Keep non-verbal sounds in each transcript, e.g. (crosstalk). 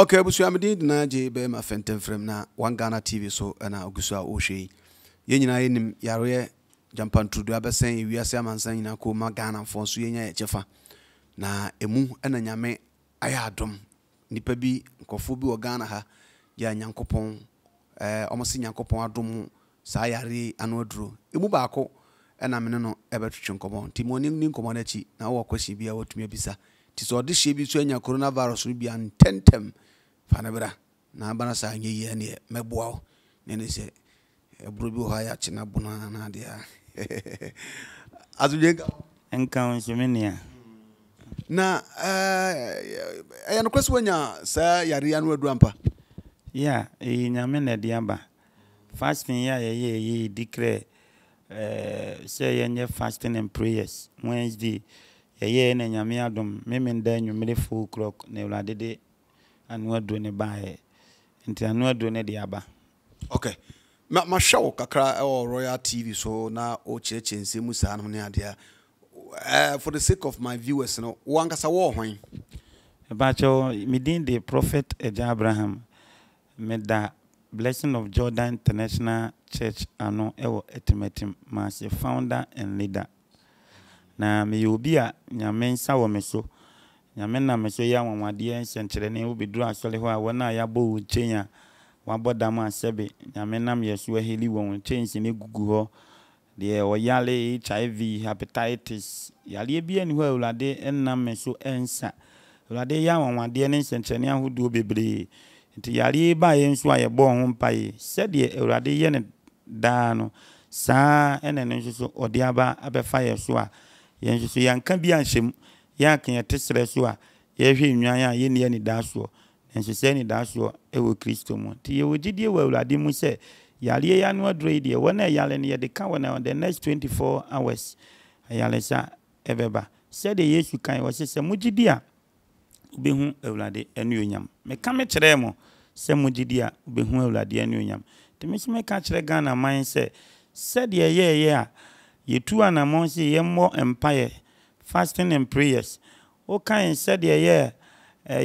ok abusua meden nyinaa gye bɛrima fɛntɛmfrɛm na one ghana tv so ɛna ɔgu so a ɔrehwɛ yi yɛn nyinaa yɛnim yareɛ gyampa nturodo abɛsɛn ewiase amansa nyinaa kɔ ma ghanafoɔ nso yɛnya yɛkyɛ fa na ɛmu ɛna nyame ayɛ adom nipa bi nkɔfoɔ bi wɔ ghana ha yɛ a nyankopɔn ɛɛ wɔn si nyankopɔn adom saa yare ano aduro ɛmu baako ɛna mene no ɛbɛtwitwi nkɔmɔ nti mo ne nkɔmɔ n'akyi na wɔwɔ kwesi bi a wɔtumi abisa ti sɛ ɔde hyɛ bi nso anya coronavirus no bi ntɛntɛm fanebra na bana saa nyɛ yie neɛ mɛboa wo ne ne sɛ ɛboro bi wɔ hɔ a yɛakye no abono na adeɛ a asomdwe nka wo nso nea na ɛyɛ nokorɛ sɛ woanya saa yareya no adura mpa ya ɛyi nyame na ɛde aba fasting yɛ a yɛyɛ ɛyi di krɛ sɛ yɛnyɛ fasting and prayers wednesday yɛyɛ na nyame adom me menda anwummere four o'clock na awurade de anoaduo ne nti ne de aba okay mahwɛ wo kakra ɛwɔ eh, oh, royal tv so na o oh, nsɛm mu saa no ne adeɛ eh, for the sake of my viewers no woankasa wɔɔ hwan ɛbaakyɛw medin de prophet agya abraham meda blessing of jordan international church ano ɛwɔ eh, etimetim maase founder and leader na meyɛ obi a nyame nsa wɔ me so nyame nam so yi anwanwadeɛ nhyɛnkyerɛne wobɛduru asɔre hɔ a wɔn a yɛabɔ wo nkyɛn a wabɔ dam asɛ be nyame nam yɛ so ahɛli wɔ wo nkyɛn sɛ ne gugu hɔ deɛ ɔyale hiv hepatitis yareɛ bi ani hɔ a awurade nam me so nsa awurade yɛ anwanwadeɛ ne nhyɛnkyerɛne ahodoɔ bebree nti yareɛ baeɛ nso a yɛbɔ ho mpaye sɛdeɛ awurade yɛ ne daa no saa ɛne no nso so ɔde aba abɛfa yɛ so a yɛn nso so yɛnka bi anhyɛ mu yɛn akanya te serɛ so a yɛhwɛ nnwan a yɛnni yɛ ne da soɔ nhyehyɛ ne da soɔ wɔ kristo mu nti yɛwɔ gyidie wɔ awurade mu sɛ yareɛ yi ano aduro yi deɛ wɔn a ɛyare no yɛde ka wɔn a the next twenty four hours ayaresa ɛbɛba sɛdeɛ yesu kan wɔ sɛ sɛ mogye di a wobɛhu awurade anuonyam meka me kyerɛɛ mo sɛ mogye di a wobɛhu awurade anuonyam nti me so meka kyerɛ ghana man sɛ sɛdeɛ yɛɛyɛ a yɛtu anammɔn sɛ yɛmmɔ mpaeɛ fasting and prayers woka yɛn sɛdeɛ yɛ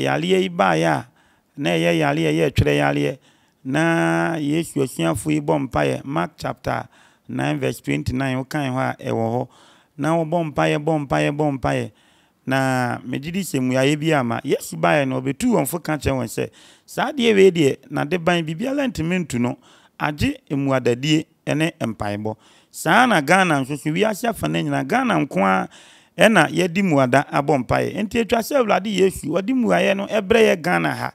yareɛ yi baeɛ a na ɛyɛ yareɛ yɛ twerɛ yareɛ na yesu asuafoɔ yi bɔ mpaeɛ mark chapter 9 verse 29 hɔ a ɛwɔ hɔ na wɔbɔ mpaeɛ bɔ mpaeɛ bɔ mpaeɛ na megyedi sɛ bi ama yesu baeɛ no ɔbɛtu wɔn ka kyerɛ wɔn sɛ saa adeɛ wei deɛ nade ban biribiara ntumi ntu no agye mmuadadie ne mpaebɔ saa na ghana nso so wiase afa no nyinaa ghana nko ara ɛna yɛdi muada abɔ mpaeɛ nti atwa sɛ awurade yesu wɔde mmuaeɛ no ɛbrɛ yɛ ghana ha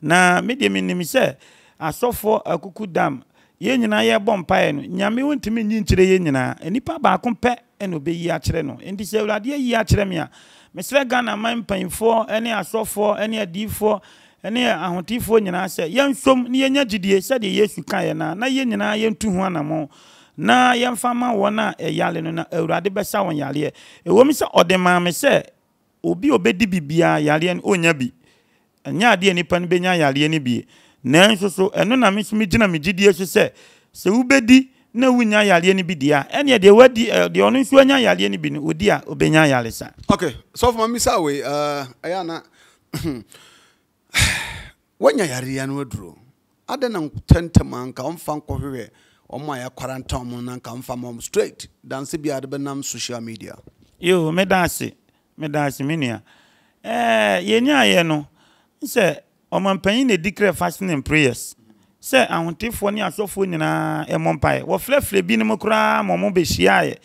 na medeɛ menim sɛ asɔfoɔ akuku dam yɛn nyinaa yɛbɔ mpaeɛ no nyame wontumi nyi nkyerɛ yɛn nyinaa nnipa baako pɛ ɛna ɔbɛyi akyerɛ no nti sɛ awurade ayi akyerɛ me a mesrɛ ghana ma mpanyimfoɔ ne asɔfoɔ ne adiyifoɔ ne ahotefoɔ nyinaa sɛ yɛnsom na yɛnya gyidie sɛdeɛ yesu kaeɛ no a na yɛn nyinaa yɛntu ho anammɔn na yɛmfa ma wɔn a ɛyale no na awurade bɛsa wɔn yaleɛ ɛwɔ mu sɛ ɔde maa me sɛ obi a ɔbɛdi bibia yaleɛ no ɔnya bi ɛnyɛ adeɛ nipa no bɛnya yaleɛ no bie nanso so ɛno na me nso me gyina me gyidie so sɛ sɛ wobɛdi na wonya yaleɛ no bi deɛ a ɛneɛ deɛ wadi deɛ ɔno nso anya yaleɛ no bi no ɔdi a ɔbɛnya yale sa okay sɔfo ma misa wei ɛyɛ ana (sighs) woanya yareɛ no aduro adɛn na ntɛntɛm anka ɔmfa nkɔhwehwɛ wɔn a yɛkwara ntɔn mu na nka mfa ma wɔn straight dansi bi a de nam social media. yoo meda ase meda ase me nua ɛɛ yɛn ayɛ no sɛ mpanyin na edi kra fasting and prayers sɛ ahotefoɔ ne asɔfoɔ nyinaa ɛmɔ eh, mpaeɛ wɔfrɛfrɛ binom koraa ma ɔmo bɛhyiaeɛ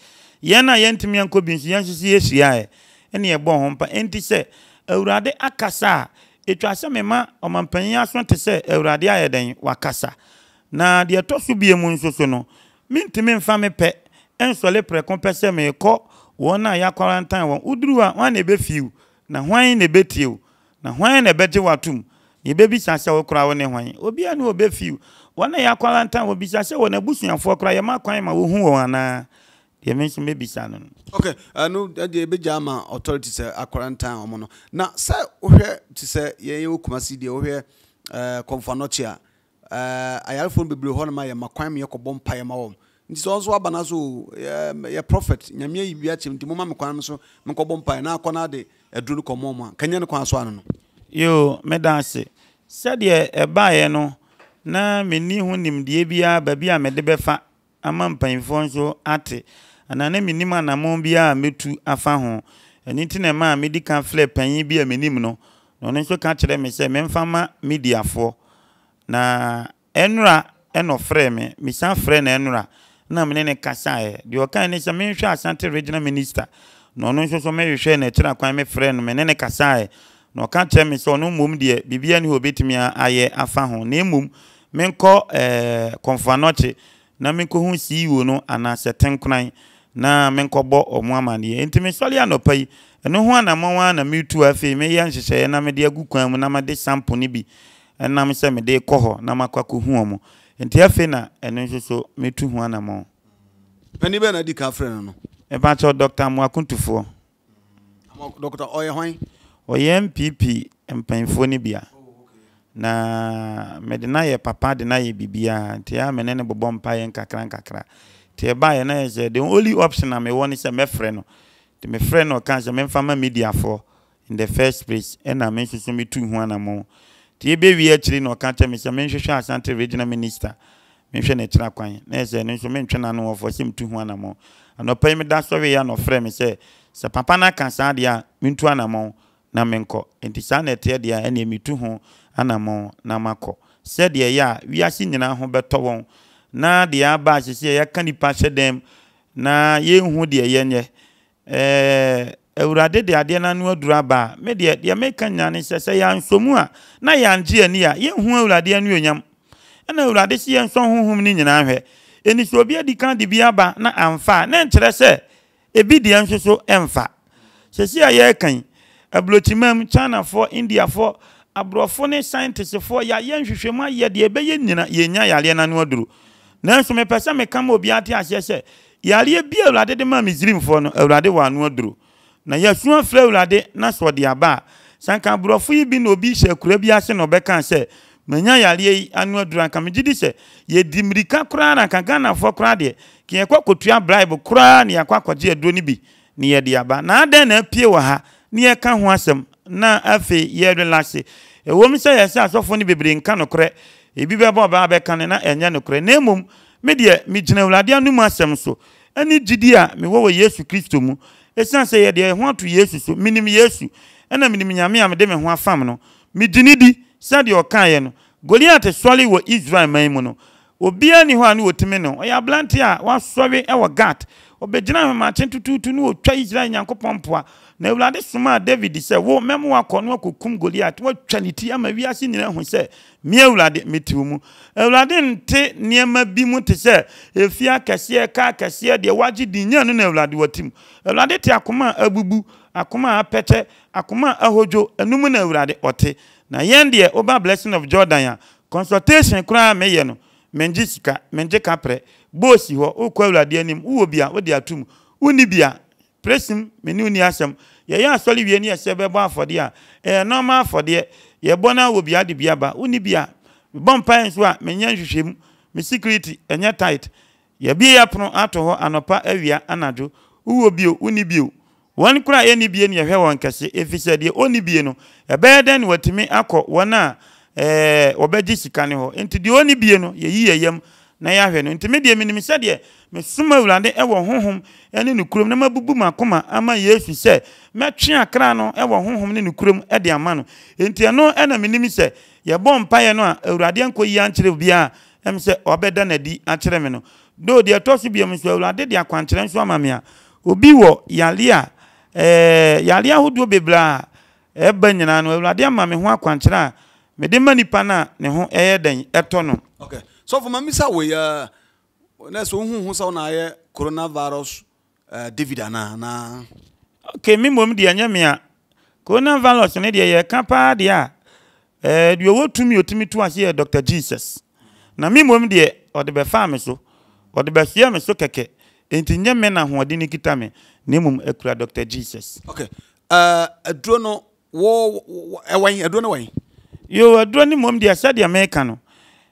yɛn a yɛntumi nkɔ bi nso yɛn nso si yɛhyiaeɛ ɛne yɛbɔ ho mpa ɛnti sɛ awurade akasa a etwa sɛ mema ɔmampanyin aso te sɛ awurade ayɛ dɛn wakasa. na deɛ ɛtɔ so bie nso so no mentumi mfa me pɛ nsɔle prɛko pɛ sɛ meekɔ wɔn a yɛakwarantan wɔn ebe a hwan na ɛbɛfiw na hwan na ɛbɛtiew na hwan na ɛbɛgye watom yɛbɛbisa sɛ wo kora wo ne hwan obiara ne ɔbɛfiw wɔn a yɛakwarantan wɔ bisa sɛ wɔn abusuafoɔ kora kwan ma wɔn anaa deɛ me nso no eh, eh, ama sɛ no na sɛ wohwɛ te sɛ wɔ kumasi deɛ wohwɛ eh, Eh, ayarefoɔ no bebree hɔ no ma yɛ ma kwan meyɛ kɔbɔ mpaeɛ ma m nti sɛ ɔnso aba na so yɛ prophet nyame ayi wia kyɛm nti moma me kwan m so menkɔbɔ mpaeɛ na akɔ no ade aduro no kɔmmɔ mu a kanyɛ no kwan so ano no yo meda ase sɛdeɛ ɛbaeɛ no na menni ho nimdeɛ biara baabi a mede bɛfa ama mpanyimfoɔ nso ate anaa na mennim anammɔn biara a mɛtu afa ho ɛno nti na ɛma a medi ka flɛ panyin bi a menim no na ɔno nso ka kyerɛ me sɛ memfa ma mediafoɔ na ɛnura ɛna ɔfrɛ me mesan frɛ na ɛnura na mene ne kasaeɛ deɛ ɔkae ne sɛ e. e menhwɛ asante regional minister na ɔno nso so mehwehwɛ n'akyira kwan mefrɛ no mene ne kasaeɛ na ɔka kyerɛ me sɛ ɔno mmom deɛ biribia ne hɔ ɔbɛtumi ayɛ afa ho na mmom menkɔ eh, kɔmfoanɔkye na menkɔhu ceo no anaasɛ tenkonan na menkɔbɔ ɔmo amanneɛ nti mesɔre anɔpa yi ɛno ho anammɔn a na meretu afei meyɛ nhyehyɛeɛ na mede agu kwan mu na mede sample no bi ɛnam sɛ mede kɔ hɔ na makɔ akɔhu ɔ mo nti afei na ɛno nso so mɛtu ho pani bɛɛ na di ka frɛ no no ɛba kyɛ dɔkta ɔyɛ mpp mpanyimfoɔ no bia na mede na yɛ papa de na yɛ bibia nti a mene ne bobɔ mpa yɛ nkakra nkakra nti na yɛ sɛ the only option a mewɔ ne sɛ mɛfrɛ no nti mefrɛ no ɔka sɛ memfa ma mediafoɔ in the first place ɛna me nso so metu nti yɛbɛwie akyiri na ɔka kyɛ me sɛ menhwehwɛ asante regional minister mehwɛ no akyira kwan na ɛsɛ no nso mentwe no no wɔfoɔ sɛ metu ho anammɔ anɔpa yi meda sɔreeɛ a nɔfrɛ me sɛ sɛ papa no aka saa deɛ a mentu anammɔ na menkɔ nti saa na ɛteɛ deɛ a ɛneɛ metu ho anammɔ na makɔ sɛdeɛ ɛyɛ a wiase nyinaa ho bɛtɔ wɔn na deɛ aba ahyehyɛ yɛka nnipa hyɛ dɛm na yɛnhu deɛ yɛnyɛ ɛɛ awurade de adeɛ n'ano aduru aba a me deɛ deɛ meka nya ne sɛ sɛ yɛansɔ mu a na yɛangye ani a yɛnhu awurade anuonyam ɛna awurade sɛ yɛnsɔ honhom no nyinaa hwɛ ɛni sɛ obi adi kan de bi aba na amfa a na nkyerɛ sɛ ebi deɛ nso so ɛmfa sɛsi a yɛrekan aburokyimam chinafoɔ indiafoɔ aborɔfo ne scientistfoɔ yɛayɛ nhwehwɛmu ayɛ deɛ ɛbɛyɛ nyina yɛnya yɛareɛ n'ano aduru nanso mepɛ sɛ meka ma obi ate aseɛ sɛ yɛareɛ bi awurade de ma misrimfoɔ no awurade wɔ ano aduru na yɛasua frɛ awurade na sɛ ɔde aba a sɛ nka borɔfo yi bi na obi hyɛ akura bi ase na ɔbɛka sɛ manya yareɛ yi ano aduru anka megye di sɛ yɛdi mmirika koraa na anka ghanafoɔ koraa deɛ ka yɛkɔ akɔtua bribe koraa na yɛakɔ akɔgye aduro no bi na yɛde aba na adɛn na apie wɔ ha na yɛka ho asɛm na afei yɛrelase ɛwom sɛ yɛsɛ asɔfoɔ no bebree nka nokorɛ ebi bɛbɔ ɔbaa bɛka no na ɛnyɛ nokorɛ na mmom me deɛ megyina awurade anom asɛm so ɛne gyidi a mewɔ wɔ yesu kristo mu ɛsiane sɛ yɛ deɛ ɛho ato yesu so menim yesu ɛna menim nyame a mede me ho afam no medi di sɛdeɛ ɔkaeɛ no goliat sɔre wɔ israel man mu no obiara ni hɔ a ne wɔtumi no ɔyɛ aberante a wasɔre wɔ gat ɔbɛgyina hemaakye ntutuutu ne wɔtwa israel nyankopɔn mpoa na awurade somaa david sɛ wo mɛmo wakɔ no akɔkum goliat woatwa ne ti ama wiase nyina ho sɛ me awurade mete mu awurade nte nneɛma bi mu te sɛ ɛfie akɛseɛ ka akɛseɛ deɛ woagye di nya no na awurade wati mu awurade te akoma a abubu akoma a apɛkyɛ akoma a ahodwo ɛnom na awurade ɔte na yɛn deɛ woba blessing of jordan a consultation koraa meyɛ no mengye sika mengye kaprɛ boosi hɔ wokɔ awurade anim wowɔ bi a wode atom wonni bi presim mene ni asɛm yɛyɛ asɔre wie ne yɛsɛ bɛbɔ afɔdeɛ a ɛyɛ e nɔɔma afɔdeɛ yɛbɔ no wɔ bia de bia ba woni bia mebɔ mpae nso a menyɛ nhwehwɛmu me security ɛnyɛ e tight yɛbie yɛapono ato hɔ anɔpa awia anadwo wowɔ bio woni bio wɔn koraa ɛni bie ne yɛhwɛ wɔn kɛse ɛfiri e sɛ deɛ ɔni bie no ɛbɛyɛ dɛn ne watumi akɔ wɔn a ɛɛ wɔbɛgye sika ne hɔ nti deɛ ɔni bie no yɛyi yɛyɛm na yɛahwɛ no nti medeɛ menim sɛdeɛ mesom awurade ɛwɔ honhom ne ne kurom na mabubu makoma ama yesu sɛ mɛtwe akra no ɛwɔ honhom ne ne kurom de ama no enti ɛno ɛna menim sɛ yɛbɔ mpaeɛ no a awurade nkɔ yi ankyerɛ obiara ɛm sɛ ɔbɛda n'adi akyerɛ me no do deɛ ɛtɔ so biam nso awurade de akwankyerɛ nso ama me a obi wɔ yare a ɛɛ yare ahodoɔ bebree a ɛba nyinaa no awurade ama me ho akwankyerɛ a mede ma nipa no a ne ho ɛyɛ dɛn ɛtɔ no okay sɔfo ma misa wei ɛ na sɛ wohuhu sɛ wonaayɛ coronavirus uh, david anaa na ok me mmom deɛ ɛnyɛ me a coronavirus ne deɛ yɛka paa deɛ a eh, deɛ ɔwɔ tumi ɔtumi to ase yɛ dr jesus na me mmom deɛ ɔde bɛfaa me so ɔde bɛhyia me so kɛkɛ nti nyɛ me na ahoɔden no kita me na mmom akura e dr jesus ok uh, aduro no wɔ ɛwɛn aduro no wɛn yo aduro di mmom deɛ sɛdeɛ meka no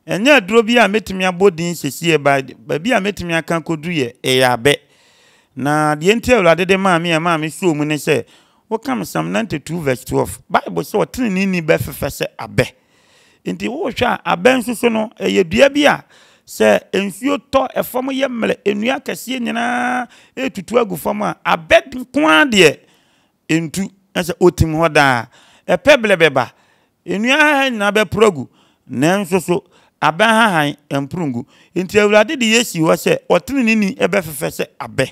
ɛnyɛ aduro bi a metumi abɔ din siesie baabi a metumi aka kɔdu yɛ ɛyɛ abɛ na deɛ nti awurade de maa me a maa me mu ne sɛ wɔka me sam 92 verse 12 bible sɛ ɔtenene ni bɛfefɛ sɛ abɛ nti wohwɛ a abɛ nso so no ɛyɛ dua bi a sɛ nsuo tɔ ɛfam yɛ mmerɛ nnua kɛseɛ nyinaa ɛtutu agu fam a abɛ nko ara deɛ ntu ɛsɛ ɔtim hɔ daa ɛpɛ blɛbɛba nnua nyinaa bɛporo agu nanso so, so Abe ha han mpurungu nti awurade de yɛsi hɔ sɛ ɔtenenini ɛbɛfefɛ sɛ abɛ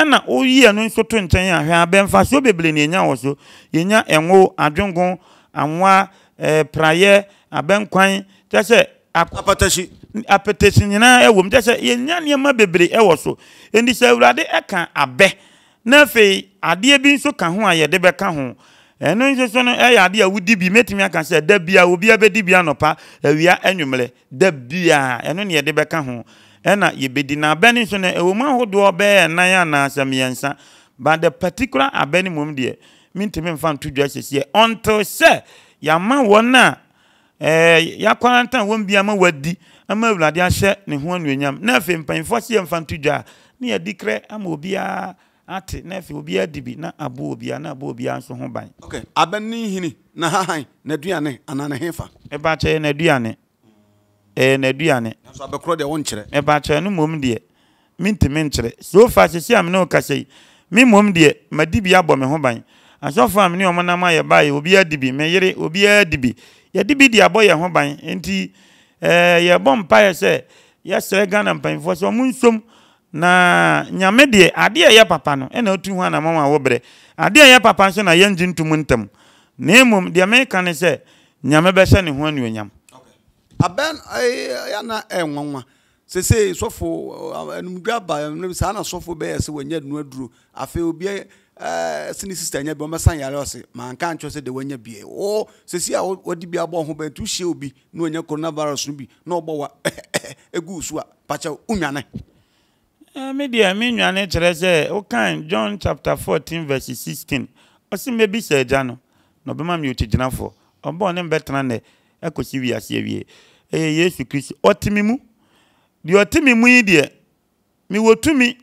ɛna woyiɛ no nso to nkyɛn a hwɛ abɛ mfasoɔ bebree na yɛnya wɔ so yɛnya ɛnwo adwengo anwa ɛɛ eh, praeɛ abɛnkwan kyɛ sɛ apatasi apatahyi nyinaa ɛwɔ mu kyɛ sɛ yɛnya nneɛma bebree ɛwɔ so nti awurade ɛka abɛ na adeɛ bi nso ka ho a yɛde bɛka ho ɛno nsoso no ɛyɛ adeɛ a wodi bi mɛtumi aka sɛ da bia obia bɛdi bia nɔpa awia anwummerɛ da bia ɛno ne yɛde bɛka ho ɛna yɛbɛdi na abɛ no nso no ɛwɔ mu ahodoɔ bɛyɛ nan anaasɛ mmiɛnsa but the particular abɛ no mmom deɛ mentumi mfa nto dwa sɛsiɛ until sɛ yɛama wɔn a ɛɛ eh, yɛakɔrantan wɔn bi ama wɔadi ama awurade ahyɛ ne ho anuonyam na afei mpanyinfoɔ si yɛ nto dwa ne yɛdi korɛ ate na afei obi adi bi na abo obia na abo obia nso ho ban okay abɛne hini na hahan na duane anaa ne hefa ɛba kyɛ na duane ɛyɛ na duane nso abɛkorɔ deɛ wonkyerɛ ɛba kyɛ no mmom deɛ mentimi nkyerɛ so fa sɛsi a mene wo kasa yi me mmom deɛ madi bi abɔ me ho ban asɔfoɔ a mene ɔmo nam ayɛ baeɛ obi adi bi meyere obi adi bi yɛde bi de abɔ yɛn ho ban nti ɛɛ eh, yɛbɔ mpaeɛ sɛ yɛsrɛ ghana mpanyinfoɔ sɛ ɔmo nsom na nyame deɛ adeɛ ɛyɛ papa no ɛna otu ho berɛ ɛyɛ papa nso na yɛngye ntom ntam na mmom deɛ meka ne sɛ nyame bɛhyɛ ne ho anuonyam abɛn ɛna eh, eh, ɛnwanwa eh, sese sɔfo anumdwa saa na sɔfo bɛyɛ sɛ wɔnyɛ nua duro afei obi sini sista nyɛ bi wɔn bɛsan yare ɔsi sɛ de wɔnyɛ bie o sisi a wɔde bi abɔ ɔho bɛn obi na wɔnyɛ coronavirus no bi na ɔbɔ wa (coughs) Eh, mi deɛ mi nwa ne kyerɛ sɛ wokan john chapter fourteen verse sixteen ɔsi mmebi sɛ ɛgya no na ɔbɛma mi otu gyinafoɔ ɔbɔn ne mbɛtena nɛ ɛkɔsi wiase awie ɛyɛ yesu kristu ɔte mi mu deɛ ɔte mi mu yi deɛ mi wɔ tumi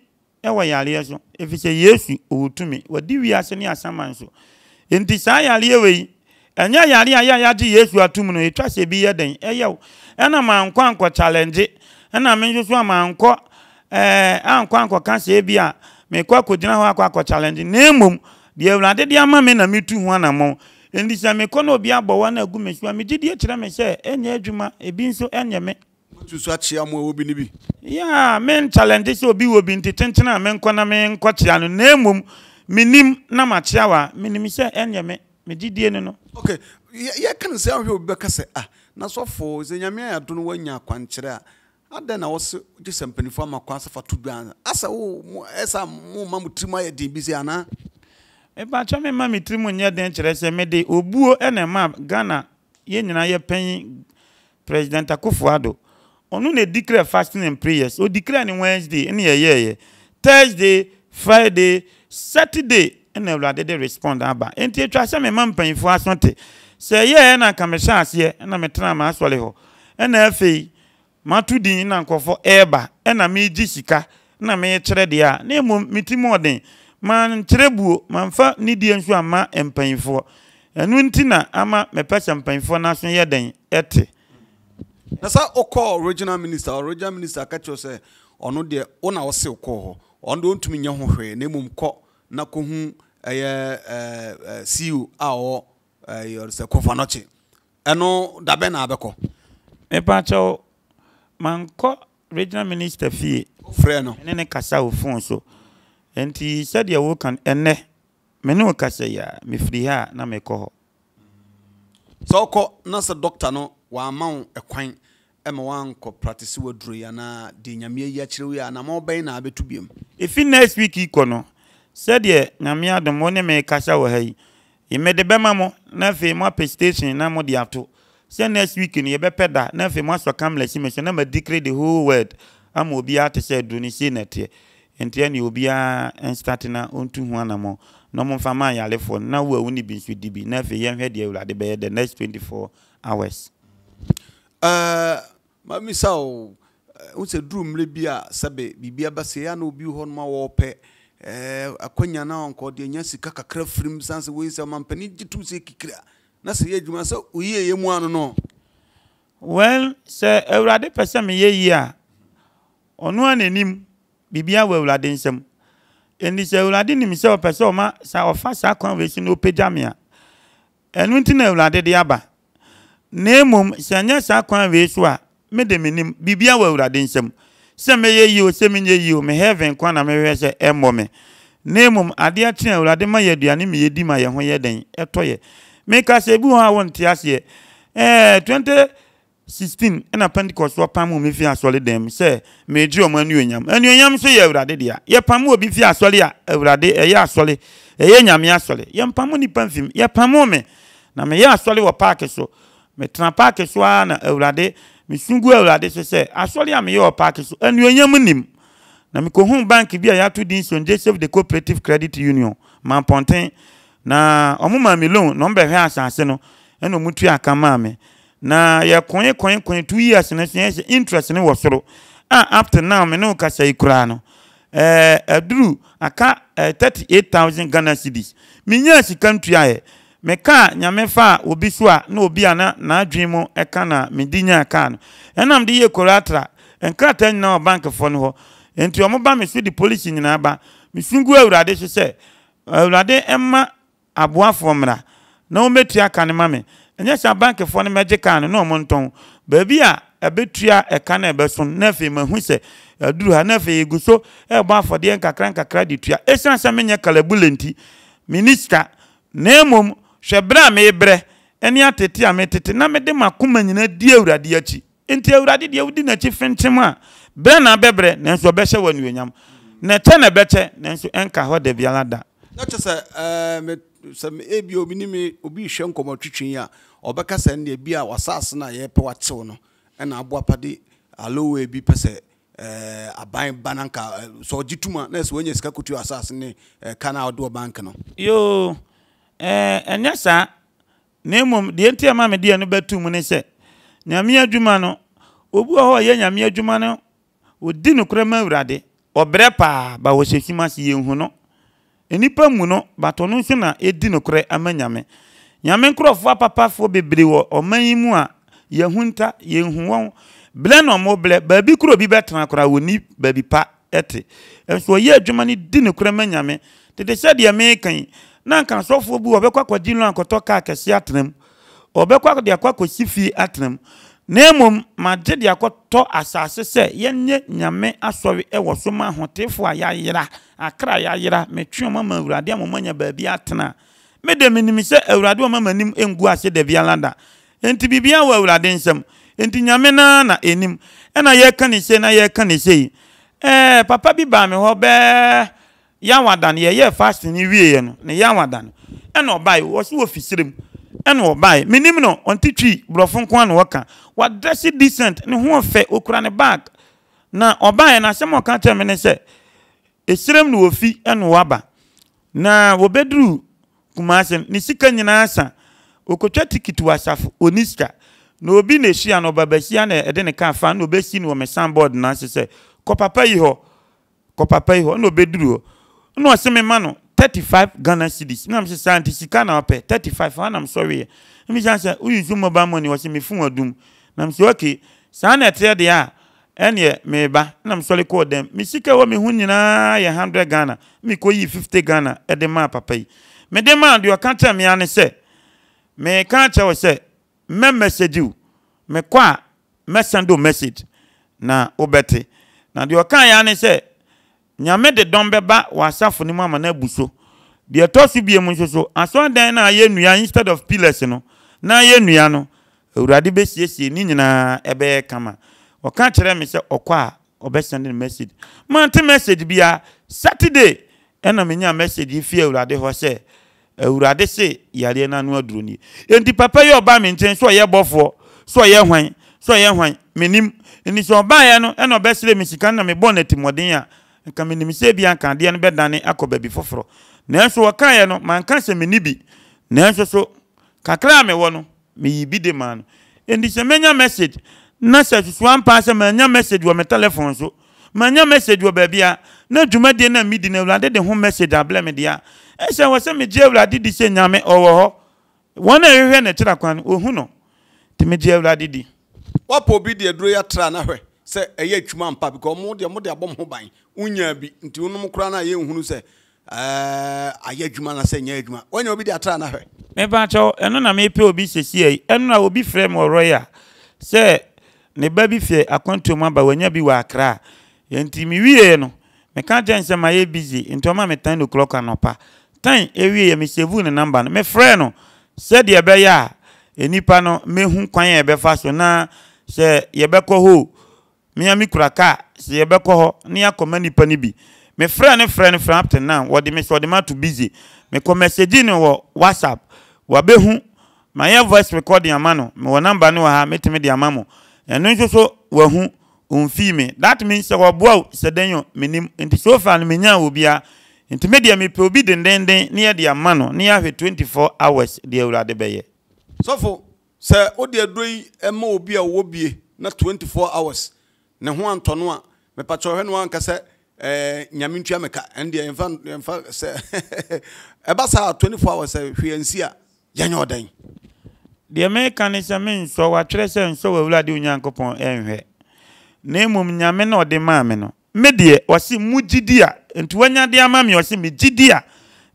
ɛwɔ yareɛ so efi sɛ yesu ɔwɔ tumi wɔdi wiase ne asaman so nti saa yareɛ wɔ yi ɛnyɛ yare a yɛ yagye yesu atum no etwa sɛ ebi yɛ den ɛyɛw ɛna mankɔ ankɔ challenge ɛna mi nso so mankɔ. ee eh, ankwa nkwa sɛ a mekɔ akɔgyina hɔ akɔ akɔ challenge na mmom deɛ awurade de ama me na metu ho anammɔ ɛnti sɛ mekɔ na obi abɔ wa na agu me so a kyerɛ me sɛ ebi nso ɛnyɛ me akyea bi bi. me challenge obi nti tenten e a menkɔ na menkɔ kyea no na mmom menim na makyea wa menim sɛ ɛnyɛ me no. yɛka sɛ ahwɛ obi bɛka sɛ ah na sɔfo sɛ nyame ayɛ ado a adan na wɔsɛ gye sɛ mpanimfoɔ ama kwan safa to dwan asɛ wo ɛsɛ mo ma mo tirim ayɛ den bi sɛ anaa mepakyɛ me ma me tirim nyɛ den kyerɛ sɛ mede obuo ɛna ma ghana yɛn nyinaa yɛ panyin president akufo-addo ɔno na declare fasting and prayers o declare ne wednesday ɛne yɛyɛɛyɛ thursday friday saturday ɛna awurade de respond aba nti atwa sɛ mema mpanyinfoɔ aso te sɛ ɛyɛɛ na nka mehyɛ aseɛ ɛna metena ama asɔre hɔ ɛna afei matu din na nkɔfo ɛɛba ɛna megye sika na mekyerɛ a na emu meti mu ɔden mankyerɛ buo mamfa ne die nso ama mpanyimfoɔ ɛno nti na ama mepɛ sɛ mpanyimfoɔ no yɛ den ɛte na regional minister regional minister ka sɛ ɔno deɛ wo na wɔse hɔ ɔno deɛ ɔntumi nyɛ ho na kɔ na mankɔ regional minister fie frɛ no ne ne kasa wo fon so nti sɛdeɛ woka ɛnɛ me ne wo kasa yi a mefiri ha na mekɔ hɔ sɛ wokɔ na sɛ dɔkta no waama wo ɛkwan ɛma woankɔ practice waduro yi anaa de nyameɛ yi akyerɛ wo yi a na ma wobɛn na abɛto biam ɛfi next week yi kɔ no sɛdeɛ nyame adom wo me kasa wɔ ha yi mede bɛma mo na afei moapɛ station na mode ato sɛ next week no yɛbɛpɛ da na afei mo asɔ kamla si na madikre declare the whole word ama obiara te sɛ aduro ne sei na ɛteɛ ɛne obiara nstate na ɔntu ho anammɔ na ɔmomfa ma ayalefoɔ na wo a wo ne bi nso di bi na afei yɛnhwɛ deɛ awurade bɛyɛ the next 24 hours uh, mamisa o wo sɛ duru mmerɛ bi a sɛbe biribia bɛsɛ ɛ ana obi hɔ nom a wɔrepɛ akwanya no a ɔnkɔ deɛ nya sika kakra firim san sɛ wei sɛ ɔmampani gye tom sɛ kikira na sɛ yɛ adwuma sɛ oyie yɛ mu ano no well sɛ awurade pɛ sɛ meyɛ yie a ɔno a n'anim biribia wɔ awurade nsɛm ɛnti sɛ awurade nim sɛ ɔpɛ sɛ ɔma sa ɔfa saa kwan wei si na ɔpɛgya me a ɛno nti na awurade de aba na mmom sɛ ɛnyɛ saa kwan wei so a mede menim biribia wɔ awurade nsɛm sɛ mɛyɛ yie o sɛ menyɛ yie o me heaven kwan na mehwɛ sɛ ɛmmɔ me na mmom adeɛ kye awurade ma yɛ aduane meyɛdi ma yɛ ho yɛ den ɛtɔ yɛ meka sɛ ebi wɔn a wɔnte aseɛ ɛɛ twenty sixteen ɛna pentikɔs wɔpam mu mi fi asɔre dɛm sɛ meegye wɔn anuonyam anuonyam nso yɛ awurade dea yɛpam obi fi asɔre a awurade ɛyɛ asɔre ɛyɛ nyame asɔre yɛmpam nipa mfim yɛpam me na meyɛ asɔre wɔ paaki so metena paaki so ara na awurade mesungu awurade so sɛ asɔre a meyɛ wɔ paaki so anuonyam nim na mekohu bank bi a yɛato din sonje save the cooperative credit union mampɔnten na ɔmo maa mi loan na ɔmo bɛhwɛ asase no ɛna ɔmo tu aka maa na yɛ kɔn kɔn kɔn two years ne so yɛ interest ne wɔ soro a up to now mi ne o kasa yi koraa no ɛɛ ɛduru aka ɛɛ thirty eight thousand ghana cedis mi nya sika ntua yɛ mɛ kaa nyame fa obi so a na obi a na n'adwene mu ɛka na mi di nya kaa no ɛnam de yɛ kolatra nkrataa nyinaa wɔ bank fo no hɔ nti ɔmo ba mi so di polisi nyinaa ba mi sungu awurade so sɛ awurade ɛma aboafoɔ mmra na wɔmmɛtua ka no ma me ɛnyɛ sɛ abankfoɔ no mɛgye kaa no na ɔmo ntɔn baabi a ɛbɛtua ɛka no ɛbɛso na afei mahu sɛ aduru ha na afei ɛgu so ɛbɔ afɔdeɛ nkakra nkakra de tua ɛsiane sɛ menyɛ kalabule nti minista na mmom hwɛ berɛ a meebrɛ ɛne atete a metete na mede makoma nyinaa di awurade akyi nti awurade deɛ wodi n'akyi fenkyem a berɛ na abɛbrɛ nanso ɔbɛhyɛ wɔ anuonyam na ɛkyɛ na ɛbɛkyɛ nanso ɛnka hɔ da da na kyɛ sɛ sɛ ebi obi ni mi obi hwɛ nkɔmɔ twitwi a ɔbɛka sɛ ne ebi a wasaase na yɛpɛ watew no ɛna aboa pa de aloe pɛ sɛ ɛɛ eh, aban bananka eh, sɛ ɔgye tuma na sɛ wɔnyɛ sika kutu asaase ne ɛɛ eh, kan a ɔde wɔ no. yoo ɛɛ ɛnyɛ saa na emom deɛ nti ama mi deɛ no bɛtu mu ne sɛ nyame adwuma no obi wɔ hɔ a ɔyɛ nyame adwuma no odi no kura ma awurade ɔbrɛ paa ba wɔ hyɛ si yɛn nnipa mu no bato no nso na ɛdi nokorɛ ama nyame nyame nkurɔfoɔ apapafoɔ bebree wɔ ɔman yi mu a nta yɛnhu wɔn blɛ na ɔmo blɛ baabi kuro bi bɛtena koraa wɔni baabi pa ɛte nso ɔyɛ adwuma no di nokorɛ ma nyame tete sɛ deɛ meka yi na nka asɔfoɔ bi wɔbɛkɔ akɔgye loan akɔtɔ kaa kɛseɛ atena mu wɔbɛkɔ de akɔ akɔsi fie atena mu na mmom magye de akɔtɔ asase sɛ yɛnyɛ nyame asɔre wɔ so ma ahotefoɔ a yɛayera akra yɛayera metwe ɔma ma awurade a mɔmanya baabi atena mede menim sɛ awurade ɔma m'anim ngu ase da biara da enti biribia wɔ awurade nsɛm enti nyame naa na ɛnim ɛna yɛka ne sei na yɛka ne sei ɛɛ papa bi baa me hɔ bɛɛ yɛawadane yɛyɛɛ fasting no wieɛ no ne yɛawadane ɛna ɔbae wɔ so wɔ fisirem ɛna ɔbaeɛ menim no ɔnte twi borɔfo nko a wɔka wadrɛse decent ne ho ɔfɛ ɔkura ne bag na ɔbaeɛ no asɛm a ɔka kyerɛ me ne sɛ ɛsirem na wɔfi ɛna wɔaba na wɔbɛduru kumase ne sika nyinaa sa ɔkɔtwa tikiti wɔ asafo ɔni na obi na ehyia no ɔbabasia na ɛde ne kaa fa na ɔbɛsi no wɔ me sanbɔɔd no ase sɛ kɔpapa yi hɔ kɔpapa yi hɔ na ɔbɛduru hɔ na ɔse me ma no 35 Ghana cedis na mhyɛ saa nti sika na ɔpɛ 35 ana msɔreɛ na mehyɛ sɛ woyusu mobile money wɔhyɛ mefum adum I'm msɛ okay saa na ɛteɛ deɛ a ɛneɛ meba na msɔre call them. me sika wɔ me ho nyinaa yɛ 100 Ghana you 50 Ghana At the maa papa yi mede maa deɛ ɔka me. mea ne you say kyerɛ wo sɛ mɛmmɛsɛgye wo mekɔ a mɛsɛndo message na wobɛte na you ɔka yɛ ne sɛ nyame de dɔm bɛba wɔ asafo no mu ama no abu so deɛ ɛtɔ so bie mu nso so asɔredan no a yɛ nnua instead of pillars no na yɛ nnua no awurade bɛsiesie ne nyinaa ɛbɛyɛ kama ɔka kyerɛ me sɛ ɔkɔ a ɔbɛsɛnde no message mante message bia saturday ɛna menya message yi fie awurade hɔ sɛ awurade se yareɛ no ano aduro nie enti papa yɛ ɔba me nkyɛn sɛ ɔyɛ bɔfoɔ sɛ ɔyɛ hwan sɛ ɔyɛ hwan menim nti sɛ ɔbaeɛ no ɛna ɔbɛsrɛ me sika na mebɔ no a nka menimsɛ bi anka adeɛ no bɛdane akɔ baabi foforɔ nanso wɔkaeɛ no manka sɛ menni bi nanso so kakra me mewɔ no meyi bi de maa no sɛ mɛnya message na sɛ susua mpaa sɛ manya message wɔ me telephone so manya message wɔ baabi a na dwumadie no a medi no awurade de ho message abrɛ me deɛ a ɛsɛ wɔ sɛ megye awurade di sɛ nyame ɔwɔ hɔ wɔn a ɛhwehwɛ n'akyiri akwan no ɔhu no nti megye awurade di wapɔ bi de aduro yɛ atra na hwɛ sɛ ɛyɛ adwuma mpa because ɔmo deɛ ɔmo de abɔ mo ho ban nyaa bi nti wɔn koraa na yɛ nhunu sɛ ayɛ adwuma na sɛ nyɛ adwuma wɔnyɛ obi de atra na hwɛ. mepaakyɛw ɛno na mepɛ obi sɛsi yɛ ɛno na obi frɛ m ɔrɔ yɛ a sɛ ne ba bi fɛ akwantuo mu aba wɔnya bi wɔ akra nti mewie no meka kyɛ nsɛm ayɛ busy nti ɔma me tan nokorɔ ka nɔpa tan ewie yɛ mesɛvu ne namba no mefrɛ no sɛdeɛ ɛbɛyɛ a nnipa no mehu kwan a yɛbɛfa so na sɛ yɛbɛkɔ hoo miami kura kaa sɛ yɛbɛkɔ hɔ ne akɔma nipa no bi mefrɛ ne frɛ ne frɛ apte na wɔde me sɔde ma to busy mekɔ mɛsɛgyi ne wɔ whatsapp wabɛhu mayɛ voice recording ama no mewɔ number ne wɔ ha metumi de ama mo ɛno nso so wahu ɔmfii me that means sɛ wɔboa wo sɛ dɛn yɔ menim nti so far no menyaa wɔ biara nti me deɛ mepɛ obi dendenden ne yɛde ama no ne yɛahwɛ 24 hours deɛ awurade bɛyɛ sɔfo sɛ wode aduro yi ma obi a wɔwɔ bie na 24 hours ne ho antɔ no a mepakyɛ ɔhwɛ no anka sɛ ɛɛ eh, nyame ntua meka ɛndeɛ (laughs) ɛba saa twenty four hours hwee nsi a yɛnyɛ ɔdan. deɛ meka ne sɛ mensɔ watwerɛ sɛ nsɔ wɔ awurade onyankopɔn ɛnhwɛ na mmom nyame na ɔde maa me no me deɛ ɔse mu gyidi a nti wanya ama me ɔse me gyidi a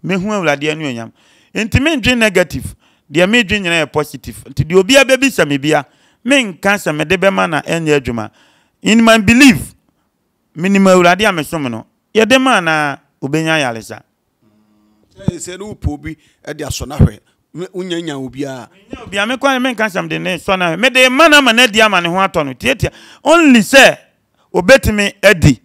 mehu awurade anuonyam nti mendwe negative deɛ medwe nyina yɛ positive nti deɛ obiara bɛbisa me bia menka sɛ mede bɛma na ɛnyɛ adwuma in my belief minimu awurade a mesom no yɛde ma anaa obɛnya ayaresa sɛ ne wopɛ obi de asɔ no ahwɛ wonyanya obiaa obia mekɔ ne menka sɛm de ne sɔ no ahwɛ mede ma no ama no adi ama ne ho atɔ no tiatia only sɛ obɛtumi adi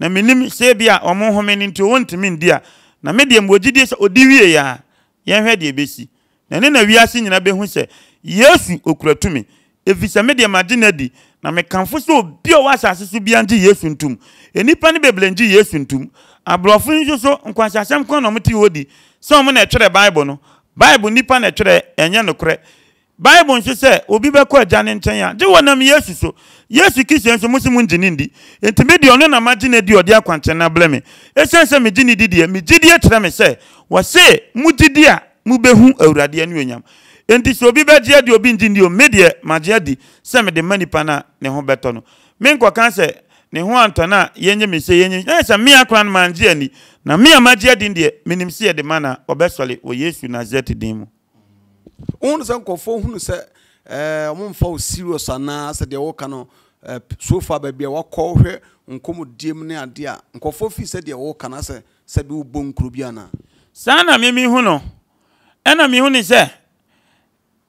na menim sɛ bi a ɔmo home no nti ɔwɔntumi ndi a na medeɛ mmogyidie sɛ ɔdi wie a yɛnhwɛ deɛ bɛsi na ne na wiase nyina bɛhu sɛ yesu ɔkura tumi ɛfiri sɛ medeɛ magye no adi na mekamfo sɛ obi a ɔwɔ asase so bia ngye yesu ntom nnipa no bebree ngye yesu ntom aborɔfo nso so nkwanhyɛasɛm kwan na ɔmote hɔ di sɛ ɔmo na ɛtwerɛ bible no bible nnipa na ɛtwerɛ ɛnyɛ nokorɛ bible nso sɛ obi bɛkɔ agya ne nkyɛn a gye wɔ nam yesu so yesu kristo nso mo so mo ngye ne nti me deɛ ɔno na magye no adi ɔde akwankyɛn no abrɛ me ɛsiane sɛ megye ne dideɛ megye die kyerɛ me sɛ wɔse mogyidi a mobɛhu awurade anuonyam nti sɛ obi bɛgye adi obi nti ndi o me deɛ magye adi sɛ mede ma nipa no a ne ho bɛtɔ no me sɛ ne ho antɔ no a yɛnyɛ me sɛ yɛnyɛ ɛyɛ sɛ me akora no mangye ani na me a magye adi deɛ menim sɛ yɛde ma no a ɔbɛsɔre wɔ yesu nasaret din mu wohunu sɛ nkɔfoɔ hunu sɛ eh, ɔmomfa wo serious anaa sɛ deɛ woka no eh, sofa baabi a wakɔ hwɛ nkɔmmɔdie mu ne adeɛ a nkɔfoɔ fii sɛ deɛ woka no sɛ sɛ bi wobɔ nkuro bi anaa saa na meme hu no ɛna mehu ne sɛ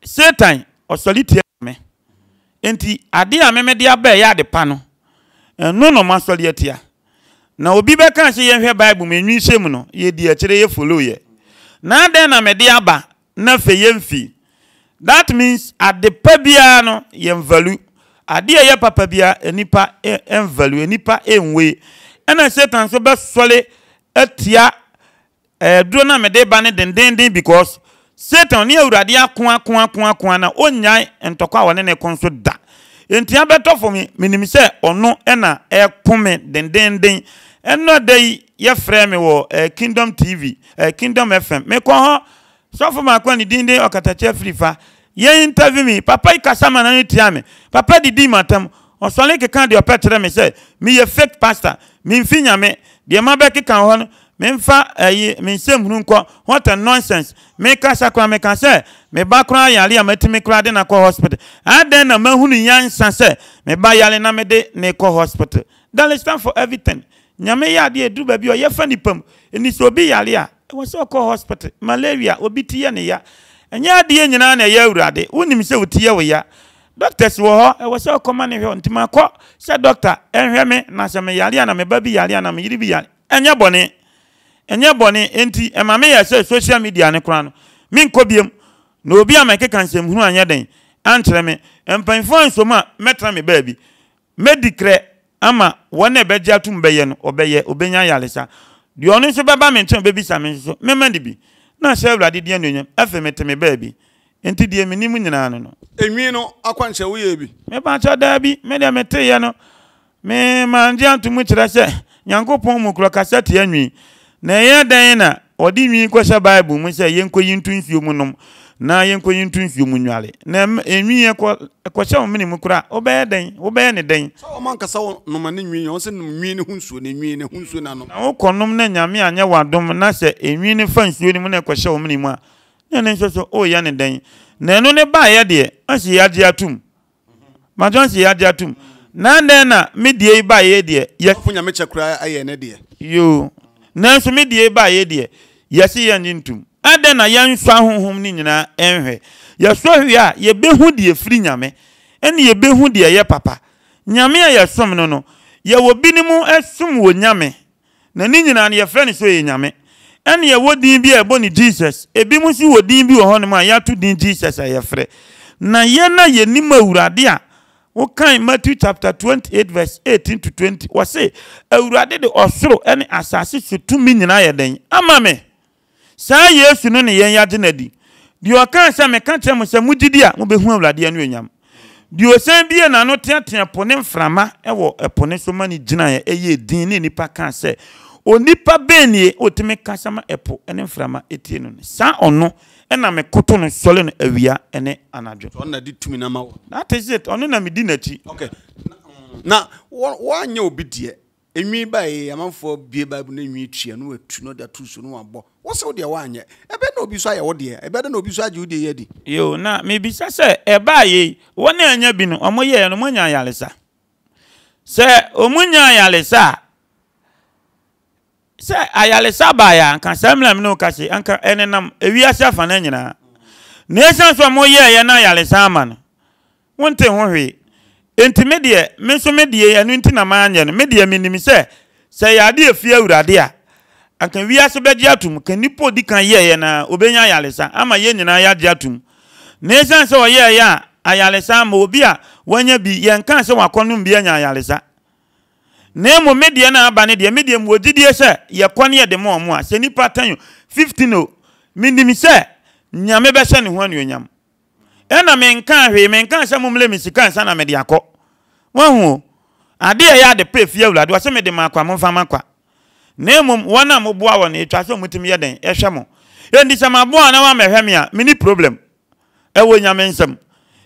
satan ɔsɔre tia me nti ade a meme de aba ɛyɛ ade pa no ɛno na ɔmo asɔre atia na obi bɛka sɛ yɛhwɛ bible mu enwi hyɛ mu no yɛdi akyire yɛ follow yɛ na adan na mede aba na fɛ yɛmfi that means ade pa biara no yɛn value ade a ɛyɛ papa biara nipa ɛn e, e value nipa ɛnwe e ɛna satan nso bɛsɔre atia ɛduro na mede ba ne dendenden because satan ne awurade ako ako ako ako na ɔnyae ntɔkwa a wɔne ne ko nso da nti abɛtɔ fo me menim sɛ ɔno na ɛpo me dendenden ɛno da yi yɛfrɛ me wɔ kingdom tv kingdom fm mekɔ hɔ sɔfo maako ne din de ɔkatakyɛ firi fa yɛn interview mi papa yi kasa ma na ne tia me papa didi ma tam ɔsɔre keka deɛ ɔpɛ kyerɛ me sɛ meyɛ fake pastor memfi nyame deɛ mabɛkeka hɔ no memfa ayi me nsɛm hunu nkɔ what a nonsense meka sa koraa meka sɛ meba koraa yare a matumi koraa de na kɔ hospital adɛn na mahunu nyansa sɛ meba yare na mede ne kɔ hospital that is time for everything nyame yɛ adeɛ ɛduru baabi ɔyɛ fa nipa mu ɛni sɛ obi yare a ɛwɔ sɛ ɔkɔ hospital malaria obi ti yɛ ne ya ɛnyɛ adeɛ nyinaa na ɛyɛ awurade wonim sɛ woti yɛ wo ya doctors wɔ hɔ ɛwɔ sɛ ɔkɔma ne hwɛ nti makɔ sɛ doctor ɛnhwɛ me na sɛ meyare a na meba bi yare a na meyere bi yare ɛnyɛ bɔne ɛnyɛ bɔne enti ɛma meyɛ sɛ social media ne koraa no menkɔ biam na obi a mɛkeka nsɛmhunu anyɛ den ankyerɛ me mpanyimfoɔ nsom a mɛtena me baabi mɛdi krɛ ama wɔn a ɛbɛgye atum bɛyɛ no ɔbɛyɛ ɔbɛnya yaresa deɛ ɔno nso bɛba me nkyɛn ɔbɛbisa me nso mɛma de bi na ahyɛ awurade deɛ nnuonyam afei mete me baabi nti deɛ menim nyinaa no no ɛnwi no akwanhyɛ woyɛ bi meba kyɛ daa bi medeɛ meteyɛ no memangye anto mu kyerɛ sɛ nyankopɔn mu korɔ kasa tia nwii na ya dan na ɔde nwi kɔhyɛ bible mu sɛ yɛnkɔyi nto nsuo mu nom na yɛnkɔyi nto nsuo mu nnwale na ɛnwi ɛkɔhyɛ wo mene mu kora wobɛyɛ dɛn wobɛyɛ ne dɛn ɔmankasa noma ne nwi ɔsɛ nwi ne ne nwi ne na wokɔnom na nyame w'adom na sɛ ɛnwi ne fa na ɛkɔhyɛ wo mene mu a na na ne na na me die nanso me deɛ baayɛ deɛ yɛsi yɛn nye ntum adan na yɛn nso ahohom ne nyinaa nhwɛ yɛsɔ hwɛ a yɛbɛhu deɛ firi nyame ɛna yɛbɛhu deɛ yɛ papa nyame a yɛsom no no yɛwɔ binom ɛsom wɔ nyame na ne nyinaa no yɛfrɛ no sɛ ɔyɛ nyame ɛna yɛwɔ din bi a ɛbɔ ne jesus ebinom nso wɔ din bi wɔ hɔnom a yɛato din jesus a yɛfrɛ na yɛn a yɛnim awurade a wokan matthew chapter 28 verse 18 to 20 wɔse awurade de ɔsoro ne asase so tumi nyinaa yɛ den ama me saa yesu no ne yɛn yɛagye no adi deɛ ɔkaa sɛ meka kyerɛ mo sɛ mogyidi a mobɛhu awurade ano anyam deɛ ɔsan bie n'ano teatea po ne mframa wɔ ɛpo ne so ma no gyinaeɛ ɛyɛ din ne nnipa kaa sɛ onipa bɛnie ɔtumi ka sama ɛpo ne mframa ɛtie no no saa ɔno ɛna mekoto no sɔle no awia ne anadwo natis it ɔno na medi n'akyi na mm, woanyɛ obi deɛ ɛnwi baɛ amanfoɔ bie bible no nwi tua no watu no datu so no wabɔ wo sɛ wodeɛ woanyɛ ɛbɛ na obi so ayɛ wo deɛ ɛbɛ dɛ na obi so agye wodeɛ yɛ adi yo na mebisa sɛ ɛbaa yei wɔne anya bi no ɔmo yɛɛ no moanya ayaresa sɛ ɔmo nya ayaresa a sɛ ayaresa baeɛ a nka saa mmerɛ no kase anka ɛnenam ewiase afa no nyinaa na ɛsiane so a moyɛɛyɛ no ayaresa ama no wonte ho hwee enti me deɛ me nso me deɛ ɛno nti na maanyɛ no me deɛ menim sɛ sɛ yɛ ade ɛfie awurade a anka wiase bɛgye atom ka nnipa odi kan yɛɛyɛ na obɛnya ayaresa ama yɛn nyinaa yɛagye atom na ɛsiane sɛ ɔyɛɛyɛ a ayaresa ama obi a wanya bi yɛnkaa sɛ wakɔnom bi anya ayaresa na mmom me deɛ no aba ne deɛ me deɛ mu wɔgyidie sɛ yɛkɔ ne yɛde ma ɔmo a sɛ nnipa tan o 15 o menim sɛ nyame bɛhyɛ ne ho anuonyam ɛna menkaa hwee menkaa sɛ momlɛ me sika nsa na mede akɔ wahu o ade a ɛyɛ ade pɛ fie awurade wɔsɛ mede maakwa momfa makwa na mmom wɔn a moboa wɔ no ɛtwa sɛ ɔmotumi yɛ den ɛhwɛ mo ɛnti sɛ maboa na woamɛhwɛ me a meni problem ɛwɔ nyame nsɛm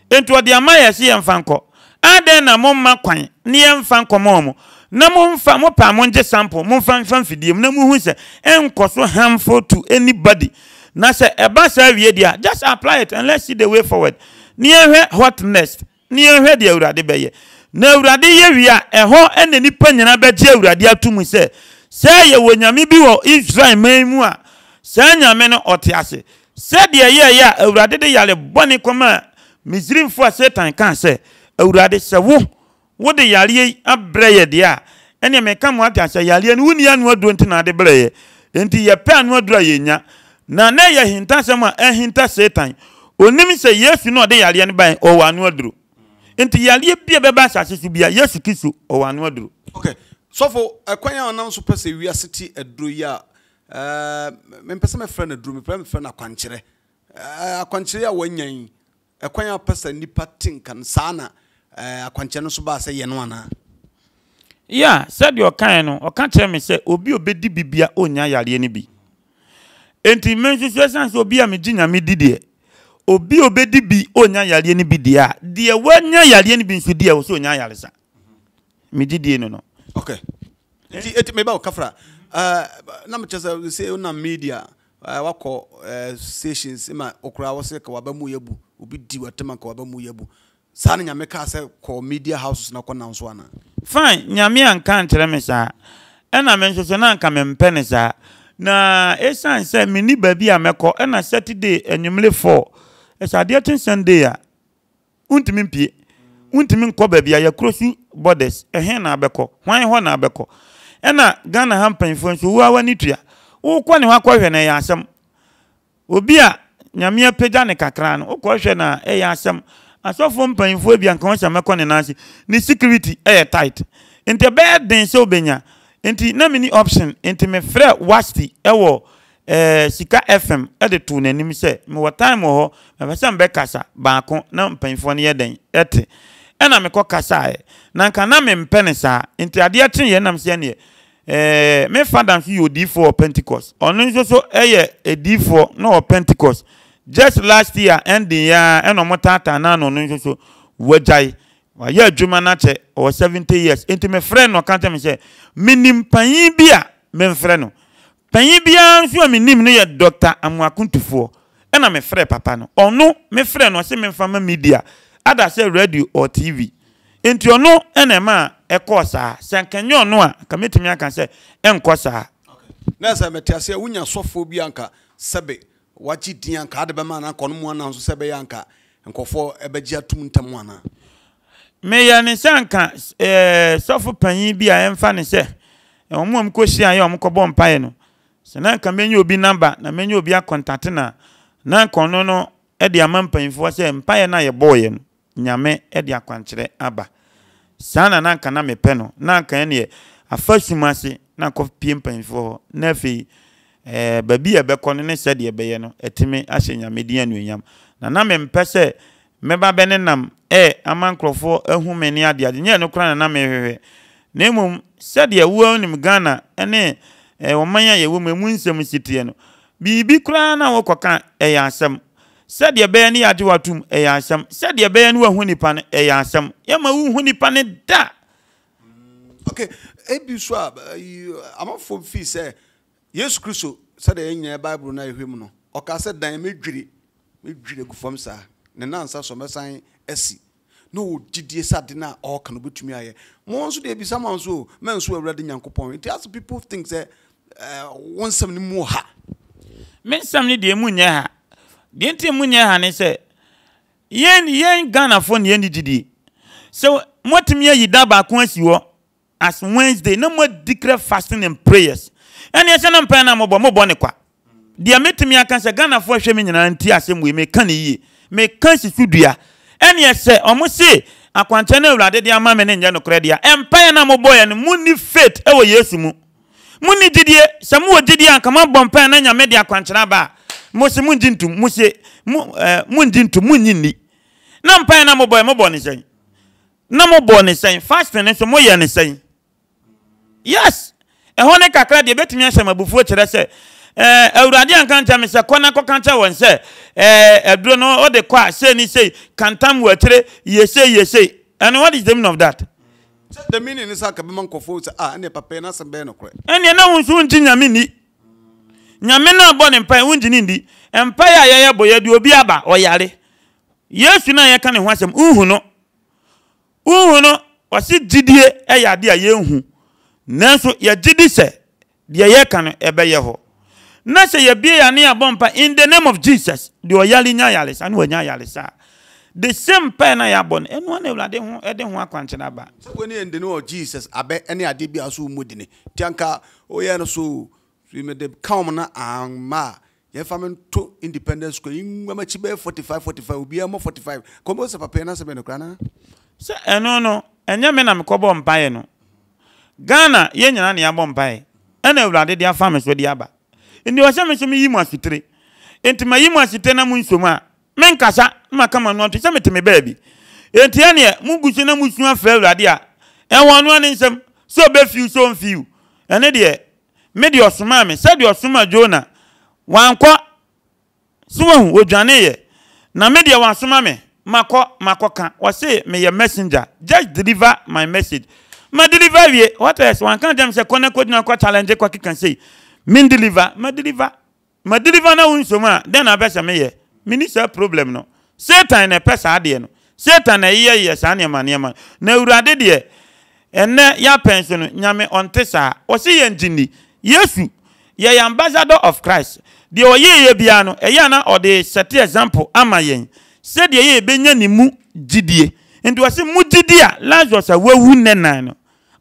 enti ɔde ama yɛ se yɛmfa nkɔ adɛn na momma kwan ne yɛmfa nkɔmɔ mo na momfa mopa mongye sample momfa mfa mfidie mu na muhu sɛ ɛnkɔ so harmful to anybody na sɛ ɛba saa wie deɛ a just apply it and let's see the way forward ne yɛhwɛ what next ne yɛhwɛ deɛ awurade bɛyɛ na awurade yɛ wie a ɛhɔ ɛna nnipa nyinaa bɛgye awurade ato mu sɛ sɛ yɛwɔ nyame bi wɔ israel man mu a saa nyame no ɔte ase sɛdeɛ yɛyɛ a awurade de yare bɔne kɔma a misrimfoɔ a satan kaa sɛ awurade sɛ wo wode yareɛ abrɛ yɛ deɛ a ɛneɛ meka mo ate ahyɛ yareɛ no wonni anoa duro nti na ade brɛ yɛ enti yɛpɛ anoa duro a yɛnya na na ɛyɛ ahintasɛm a ɛhinta setan onim sɛ yesu na ɔde yareɛ no bae ɔwɔ anoa duro nti yareɛ bia bɛba asase so bia yesu kristo ɔwɔ anoa duro okay. sɔfo ɛkwan a ɔnam so pɛ sɛ wiase te aduro yi a mempɛ sɛ mɛfrɛ no aduro mepɛ mɛfrɛ no akwankyerɛ akwankyerɛ a wanya ɛkwan a pɛ sɛ nnipa te nkan saa na Eh, akwankyɛ no nso baa sɛ yɛ no anaa ya sɛdeɛ ɔkae no ɔka kyerɛ me sɛ obi obɛdi bibia ɔnya yareɛ no bi enti me nso so ɛsiane sɛ obi a megye nyame di deɛ obi obɛdi bi ɔnya yareɛ no bi deɛ a deɛ wanya yareɛ no bi nso deɛ wɔ sɛ ɔnya yaresa megye die no no okay nti ɛti meba wo kafra eh, na mekyɛ sɛ sɛ wonam media eh, wakɔ stations ma ɔkoraa wɔ sɛ ka waba mu yɛbu obi di watama ka waba mu yɛbu saa ne nyame kaa sɛ kɔ media houses na kɔnam so anaa fine nyame anka nkyerɛ me saa ɛna me nso na anka mempɛ ne saa na ɛsiane sɛ menni baabi a mɛkɔ ɛna saturday anwummere 4 ɛsɛ adeɛ kye sunday a wontumi mpie wontumi nkɔ baabi a yɛkuro su borders ɛhe na abɛkɔ hwan hɔ na abɛkɔ ɛna ghana ha mpanyinfoɔ nso wo awa ne tua wokɔ ne ho akɔhwɛ no ɛyɛ asɛm obi a nyame apagya ne kakra no wokɔhwɛ no a ɛyɛ asɛm asɔfoɔ mpanyinfoɔ bi anka wɔn hyɛ mɛkɔ ne nan ase ne security ɛyɛ tight nti ɛbɛyɛ den sɛ ɔbɛnya nti na mi ni option nti mi frɛ wasti ɛwɔ ɛɛ eh, sika fm ɛde to n'anim sɛ mi wɔ time wɔ hɔ mɛfɛ sɛ mbɛ kasa baako na mpanyinfoɔ no yɛ den ɛte ɛna mi kasa yɛ na nka na mi mpɛ ne saa nti adeɛ kyen yɛ nam sɛ neɛ ɛɛ eh, mi fada nso yɛ odiifoɔ wɔ pentikɔs ɔno nso so ɛyɛ ediifoɔ just last year ending ya ɛna ɔmo taataa naa na ɔno nso so wagyae wayɛ adwuma n'akyɛ ɔwɔ seventy years nti mi frɛ no ɔka ntɛm sɛ minim panyin bi a mi frɛ no panyin biara nso a minim no yɛ dɔkta amuakuntufoɔ ɛna mi frɛ papa no ɔno oh, mi frɛ no ɔsi mi nfa ma media ada sɛ radio or tv nti ɔno ɛna ɛma ɛkɔɔ saa sɛ nkanyɛ ɔno a kamitumi aka sɛ ɛnkɔ saa. na sɛ mɛte aseɛ wunya sɔfoɔ bi anka sɛbe wakyi din anka ade bɛma anaa kɔno mu anaa nso sɛ ɛbɛyɛ anka nkɔfoɔ ɛbɛgye atum ntam anaa meyɛ ne sɛ anka eh, sɔfo panyin bi a ɛmfa ne sɛ wɔn eh, a mkɔhyia yɛ wɔn kɔbɔ mpaeɛ no sɛ na nka obi namba na menya obi akɔntate na na nkɔno no ɛde ama mpanyinfoɔ sɛ mpaeɛ no a yɛbɔɔyɛ no nyame ɛde akwankyerɛ aba saa na na nka na mepɛ no na nka ɛneɛ afa sum ase na akɔpie mpanyinfoɔ hɔ na afei ɛɛ eh, baabi a ɛbɛkɔ no ne sɛdeɛ ɛbɛyɛ no ɛtumi ahyɛ nyame din anuonyam na na mempɛ sɛ mɛba bɛ ne nam ɛ ama nkurɔfoɔ ahu me ne adeade nyɛ no kora na na mehwehwɛ na mmom sɛdeɛ wo anim ghana ne ɔman a yɛwɔ mu emu nsɛm siteɛ no biribi koraa na wɔkɔka ɛyɛ asɛm sɛdeɛ ɛbɛyɛ ne yɛagye watom ɛyɛ asɛm sɛdeɛ ɛbɛyɛ ne wahu nipa no ɛyɛ asɛm yɛma wohu nipa no da okay ebi so a amanfoɔ fii sɛ yesu kristo sɛdeɛ yɛn nyinaa bible no a mu no ɔka sɛ dan mɛdwire mɛdwire agu fam saa ne nansa sɔ mɛsan asi na ɔgyidie sɛ ade no a ɔɔka no wobɛtumi ayɛ mo nso deɛ bisa ma nso ma nso awurade nyankopɔn nti as people think sɛ eh, wo nsɛm no mu ha me nsɛm no deɛ mu nyɛ ha deɛ nti mu nyɛ ha ne sɛ yɛn yɛn ghanafoɔ ne yɛne didie sɛ moatumi ayi da baako asi hɔ as wednesday na moadi kra fasting and prayers ɛne ɛsɛ no mpɛn no mobɔ mobɔ ne kwa deɛ metumi aka sɛ ghanafoɔ hwɛ me nyinaa nti asɛm wei meka ne yie meka sisu dua ɛne ɛsɛ ɔmo se akwankyɛ no awurade de ama me ne nyɛ nokorɛ deɛ ɛmpaeɛ no mobɔeɛ no monni fait ɛwɔ yesu mu monni gyidie sɛ mowɔ gyidie anka moabɔ mpaeɛ na nyame de akwankyerɛ aba a mo se mongye ntom mo se mongye ntom monnyi nni na mpaeɛ no mobɔeɛ mobɔ ne sɛn na mobɔ ne sɛn fasting no nso moyɛ ne sɛn yes ɛhɔ ne kakra deɛ ɛbɛtumi ahyɛ ma abufuo kyerɛ sɛ ɛɛ awurade anka nkyɛn mi sɛ kɔ na kɔka nkyɛn wɔn sɛ ɛɛ ɛduro no ɔde kɔ a sei ni sei kantam wɔ akyire yesei yesei and what is the meaning of that. sɛ the meaning ni sɛ akabɛma nkɔfo sɛ a ɛna papa yɛn asɛm bɛyɛ no korɛ. ɛnni ɛna wɔn nso nti nyame ni nyame naa bɔ ne mpae wɔn gyini ni mpae a yɛyɛ bɔ yɛ de obi aba ɔyare yesu naa yɛka ne ho asɛm nhu no nhu no wɔsi gyidie ɛyɛ adeɛ a yɛnhu nanso yɛgye di sɛ deɛ yɛka no ɛbɛyɛ hɔ na sɛ yɛbie yɛane abɔ mpa in the name of jesus deɛ ɔyale nya yaresa ne wanya yaresa a the same pain na yɛabɔ no ɛnoa na awurade ho ɛde ho akwankyerɛ aba sɛ wone yɛndene wɔ jesus abɛ ne ade bia so mu dene nti anka woyɛ no so mede kam na amma a yɛmfa me nto independence square yɛmamakyi bɛyɛ 45 45 obiaa mɔ 45 kɔmbɛ sɛ papɛi no asɛ bɛ nokora no sɛ ɛno no ɛnyɛ me na mekɔbɔ mpaeɛ no ghana yɛn nyinaa na yɛabɔ mpaeɛ ɛna awurade de afa me so de aba nti ɔhyɛ me so meyi mu nti mayi mu na mu nsom a menkasa maka ma no ɔnto sɛ mete baabi nti ɛneɛ mugu so na musua frɛ awurade a ɛwɔ no ane nsɛm sɛ ɔbɛfiw sɛ ɔmfiw ɛne deɛ mede ɔsomaa me sɛdeɛ jona wankɔ so wahu na medeɛ wasoma me makɔ makɔka ɔse meyɛ messenger just deliver my message ma deliver, oui. What else? One quand j'aime, c'est qu'on a quoi, quoi challenger, quoi, qui say Me deliver, ma deliver. ma deliver, non, un somme, d'un abbé, ça me Mini, c'est problème, non. Satan n'est pas ça, dien. Satan est yé, yé, ça, n'y a man. Ne ou radé, dié. Et ne, y'a pension, n'y a me, on te ça. Aussi, y'a un Yesu, y'a un ambassador of Christ. ye yé, yé, biano, et y'a na o de, cet example ama yen. se dié, ye ben, ni mou, djidie. Nti wasi mu didi a Lazarus a wewu ne nan no.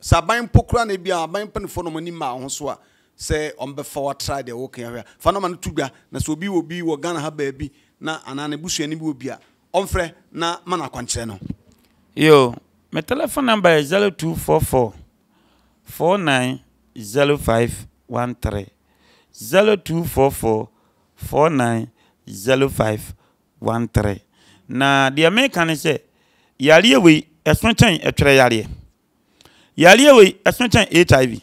sɛ aban mpo kora na bi a aban mpanimfoɔ no ɔmani maa ho so a sɛ ɔmbɛfa watra deɛ wɔka ahwɛ fa no ma no to dwa na sɛ obi wɔ bi wɔ ghana ha baabi na anaa ne busuani bi wɔ bi a ɔmfrɛ na ma no akwankyerɛ no yo my telephone number is 0244 49 0244 49 na deɛ meka ne sɛ yareɛ wei ɛso ɛtwerɛ yareɛ yareɛ wei ɛso kyɛn hiv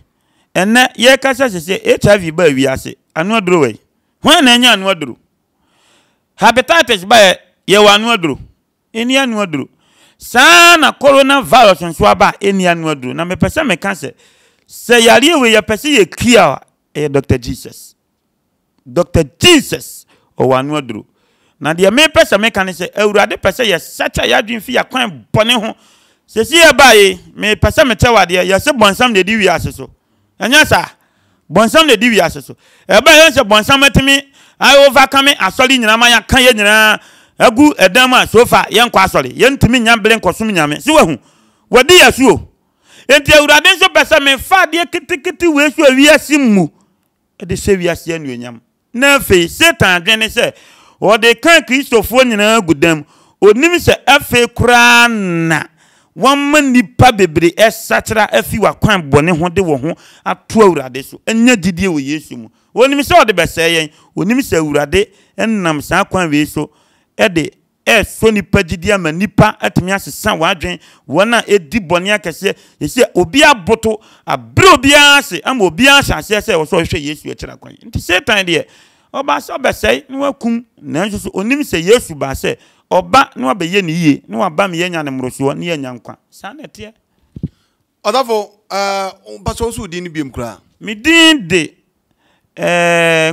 ɛnɛ yɛrekasa kasa sɛ hiv baa wiase anoaduro wei hwan na ɛnyɛ anoaduro hepatitis baɛ yɛwɔ anoaduro ɛni anoaduro saa na corona virus nso aba a ɛni anoaduro na mepɛ sɛ meka sɛ sɛ yareɛ wei yɛpɛ sɛ yɛkia a ɛyɛ dr jesus dr jesus ɔwɔ anoaduro na deɛ mepɛ sɛ meka ne sɛ awurade pɛ sɛ yɛsɛkyɛ yɛadwene fi yɛakwan bɔne ho sesi ɛbaayɛ mepɛ sɛ metɛ wadeɛ yɛsɛ bɔnsam na ɛdi wiase so ɛnyɛ saa bɔnsam na ɛdi wiase so ɛbaayɛ sɛ bɔnsam atumi ayɛ wofa ka me asɔre nyinaa ma yɛka yɛ nyinaa agu ɛdan mu a sofa yɛnkɔ asɔre yɛntumi nya bere nkɔsom nyame sɛ wahu wɔde yɛ suo enti awurade nso pɛ sɛ mefa adeɛ ketekete wei so a wiase mu ɛde sɛ wiase anuonyam na afei satan adwene sɛ wɔde kan kristofoɔ nyinaa agu dam onim sɛ afei koraa na wɔmma nnipa bebree ɛsakyera afi e wakwan bɔne ho de wɔ ho ato awurade so ɛnya e gyidie wɔ yesu mu wɔnim sɛ ɔde bɛsɛe yɛn wɔnim sɛ awurade ɛnam e saa kwan wei so ɛde ɛsɔ nipa gyidie ama nipa atumi asesa wadwen wɔn a ɛdi bɔne akɛseɛ yɛsɛ obi aboto abere obiara ase ama obiara hyɛ aseɛ sɛ ɛwɔ ɔhwɛ yesu akyerɛ kwan nti setan deɛ ɔbaa sɛ ɔbɛsɛe na wakum nanso so onim sɛ yesu baa ɔba na wabɛyɛ ne niye, na waba me yɛnya ne mmorosoɔ ne yɛnya nkwa saa na ɛteɛ ɔdafo mpasɛ wo so wo din no biom koraa din de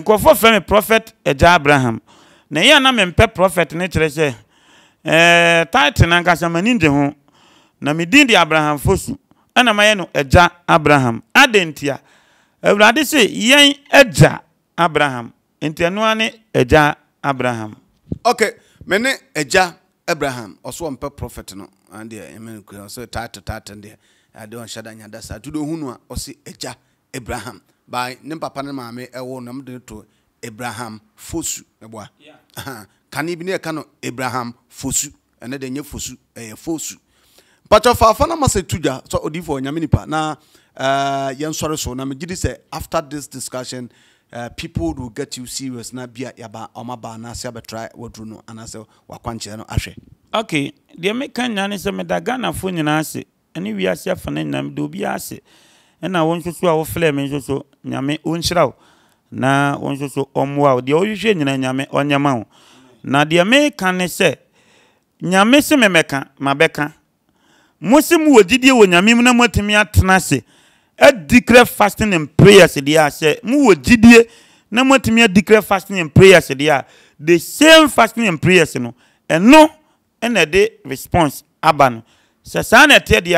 nkurɔfoɔ frɛ me prɔfɛt agya abraham na ɛyɛ na mempɛ prɔfɛt ne kyerɛ sɛ title no ankasa m'ani de ho na me din de abraham fosu ɛna mayɛ no agya abraham adɛn ntia awurade sɛ yɛn agya abraham nti ɛnoa ne agya abraham okay me ne agya abraham ɔso ɔmpɛ prophet no deɛ ɛmɛnkura ɔsɛ taate tato deɛ ade ɔnhyɛ da nyada saa tudo hu no a ɔse agya abraham by ne papa ne maame ɛwo na mde to abraham fosu ɛboa kane bi ne ɛka no abraham fosu ɛnɛ deɛ nyɛ fosu ɛyɛ fosu mpatwa faafa na masɛ tudwa sɛ odiifoɔ nyame nipa na yɛnsɔre so na megye di sɛ after this discussion Eh, people will get you serious na bia yaba ɔma ba anaasɛ abɛtra waduro no anaasɛ wakwankyerɛ no ahwɛ okay deɛ meka nyinaa ne sɛ meda ghanafoɔ nyinaa ase ɛne wiase afa no nyinaa mede obiaa ase ɛna wo nso a woflɛ me nso so nyame ɔnhyira wo na wo nso so ɔmmoa wo deɛ wohwehwɛ nyina nyame ɔnyɛma wo na deɛ meka ne sɛ nyame se memɛka mabɛka mo se mowɔ gyidie wɔ nyame mu na moatumi atena ase adikire fasting and prayers deɛ a sɛ mu wɔ gyidie na moatumi adikire fasting and prayers deɛ a the same fasting and prayers no ɛno ɛna ɛde response aba no sɛ saa na ɛteɛ deɛ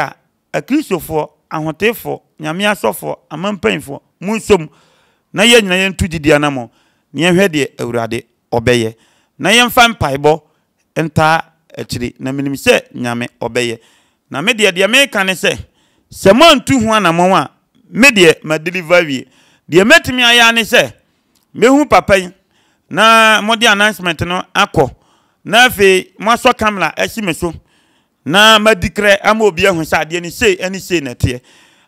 a akristofoɔ ahotefoɔ nyame asɔfoɔ amampanyinfoɔ mu nsom na yɛn nyinaa yɛntu gyidie anamɔ na yɛnhwɛ deɛ awurade ɔbɛyɛ na yɛmfa mpaebɔ ntaa akyiri na menim sɛ nyame ɔbɛyɛ na me deɛ deɛ meka ne sɛ sɛ moantu ho anammɔn a me deɛ ma deliver wie deɛ mɛtumi ayɛ ne sɛ mehu papa yi na mode announcement no akɔ na afei moasɔ camera asi me so na madi krɛ ama obi ahu sɛ adeɛ no sei ne sei na ɛteɛ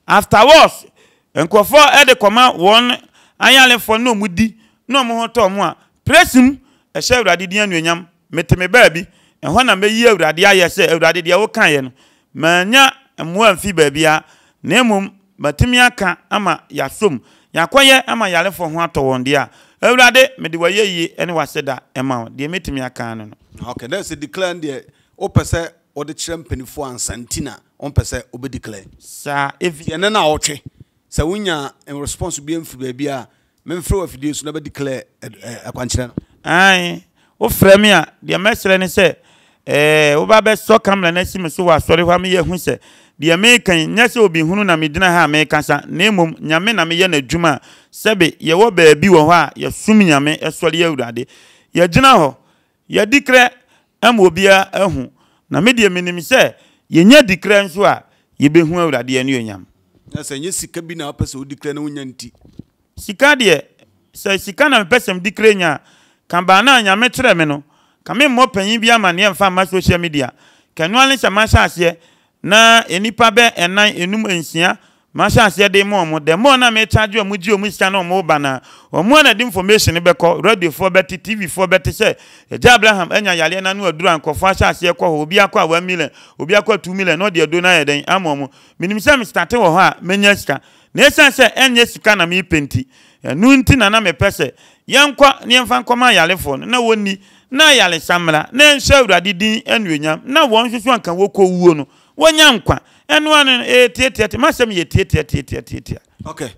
afterwards nkurɔfoɔ de kɔma wɔn ayalefoɔ na ɔmo di na ɔmo ho tɔ ɔmo a presim ɛhyɛ awurade din anuonyam mete me baabi ɛhɔ na mɛyi awurade ayɛ sɛ awurade deɛ wokaeɛ no manya mmoa mfi baabi a na mmom matumi aka ama yasom yakɔyɛ ama yalefoɔ ho atɔ wɔn deɛ a awurade mede wɔyɛ yie ɛne waseda ɛma wo deɛ mɛtumi aka no no okay that's a declare deɛ wopɛ sɛ wɔde kyerɛ mpanimfoɔ ansanti na wɔmpɛ sɛ wobɛdi klɛ saa ɛfi ɛne na a wɔtwe sɛ wonya response eh, bi mfiri baabi a memfrɛ eh, wɔ afidie so na bɛdi klɛ akwankyerɛ no ae wofrɛ me a deɛ mɛserɛ ne sɛ woba eh, bɛsɔ kamera no asi me so wɔ asɔre hɔ a meyɛ hu sɛ deɛ meka nyɛ sɛ obi hunu na megyina ha a sa na mmom nyame na meyɛ n'adwuma a sɛbe yɛwɔ baabi wɔ hɔ a yɛsom nyame ɛsɔre awurade yɛgyina hɔ yɛdi krɛ ama obiara ahu na medeɛ menim sɛ yɛnya di krɛ nso a yɛbɛhu awurade ɛne onyam na sɛ nyɛ sika bi na wopɛ sɛ wodi krɛ na wonya nti sika deɛ sɛ sika na mepɛ sɛ medi krɛ nya a ka baa no a nyame kyerɛ me no ka memmɔ panyin bi ama neɛ mma social media kanoa ne sɛ mahyɛ aseɛ na nnipa bɛ ɛnan enum nsia mahyɛ aseɛ de mu ɔmo dɛm ɔmo na mɛkya adwo ɔmo gye ɔmo sika na ɔmo ba na ɔmo na de information bɛkɔ radiofoɔ bɛte tvfoɔ bɛte sɛ ɛgya abraham ɛnya yareɛ na no aduru ankɔfoɔ ahyɛ aseɛ kɔ hɔ obi akɔ a one million obi akɔ two million na ɔde ɛdo na ayɛ dɛn ama ɔmo menim sɛ mesitate wɔ hɔ a mɛnya sika na ɛsiane sɛ ɛnyɛ sika na meepɛ nti ɛno e, nti na na mepɛ sɛ yɛnkɔ na yɛmfa nkɔma ayarefoɔ no na wɔnni na ayaresa mmara na ɛnhyɛ awurade din anuonyam na wɔn nso so anka wɔkɔwuo wɔnya nkwa ɛno ano ɛtiatiatia eh, masɛm yɛ tiatiatiatiatiatia okay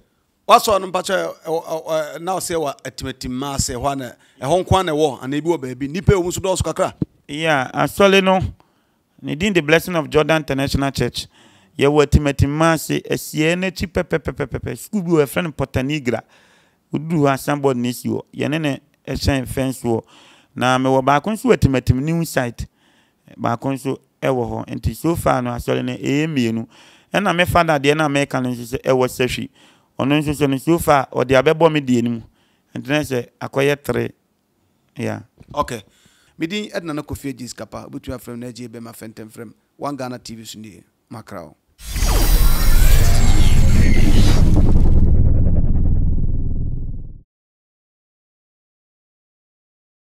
wasɔ eh, eh, no mpakyɛ na ɔsɛ wɔ atimatimma ase hɔ ana ɛhɔ nko ana ɛwɔ ana ebi wɔ baabi nnipa ɛwɔ nso dɔɔso kakra yeah asɔle no ne din the blessing of jordan international church yɛwɔ atimatimma ase asiɛ n'akyi pɛpɛpɛpɛpɛ sukuu bi wɔ yɛfrɛ no pɔtanigra woduru hɔ asanbɔd ne si hɔ yɛne ne ɛhyɛn fɛn so hɔ na mewɔ baako nso wɔ atimatim new site baako nso ɛwɔ hɔ nti sofa no asɔre no ɛyɛ mmienu ɛna me dadeɛ na mɛka no nso sɛ ɛwɔ sɛhwi ɔno nso no sofa a ɔde abɛbɔ me deɛ no mu nti na sɛ akɔyɛ tere ya ok medin ɛdena no kɔfie dis kapa wobɛtumi afrɛ m no agye bɛma fɛntɛmfrɛm one ghana tv so nie makra wo